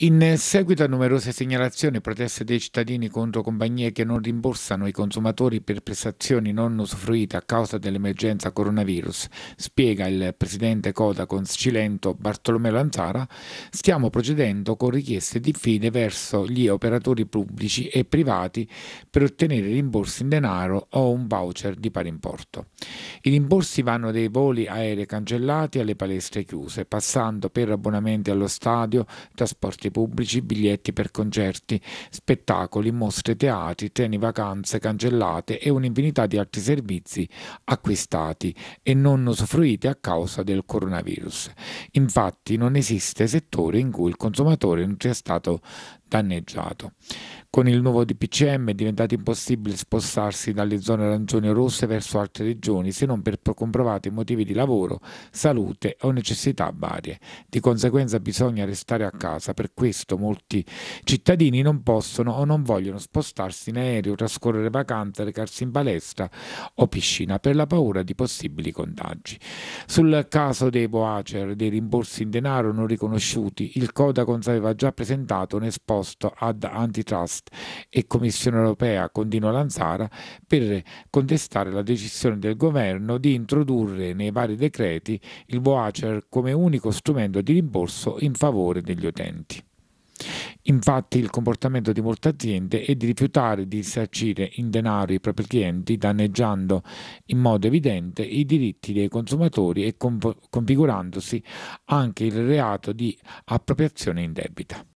In seguito a numerose segnalazioni e proteste dei cittadini contro compagnie che non rimborsano i consumatori per prestazioni non usufruite a causa dell'emergenza coronavirus, spiega il presidente con Cilento Bartolomeo Lanzara, stiamo procedendo con richieste di fine verso gli operatori pubblici e privati per ottenere rimborsi in denaro o un voucher di pari importo. I rimborsi vanno dai voli aerei cancellati alle palestre chiuse, passando per abbonamenti allo stadio, trasporti trasporti pubblici, biglietti per concerti, spettacoli, mostre, teatri, treni vacanze cancellate e un'infinità di altri servizi acquistati e non usufruiti a causa del coronavirus. Infatti non esiste settore in cui il consumatore non sia stato danneggiato. Con il nuovo DPCM è diventato impossibile spostarsi dalle zone arancione o rosse verso altre regioni se non per comprovati motivi di lavoro, salute o necessità varie. Di conseguenza bisogna restare a casa, per questo molti cittadini non possono o non vogliono spostarsi in aereo, trascorrere vacanze, recarsi in palestra o piscina per la paura di possibili contagi. Sul caso dei Boacer, dei rimborsi in denaro non riconosciuti, il Codacons aveva già presentato un esposto proposto ad Antitrust e Commissione europea continua Lanzara per contestare la decisione del governo di introdurre nei vari decreti il voucher come unico strumento di rimborso in favore degli utenti. Infatti il comportamento di molte aziende è di rifiutare di risarcire in denaro i propri clienti, danneggiando in modo evidente i diritti dei consumatori e configurandosi anche il reato di appropriazione indebita.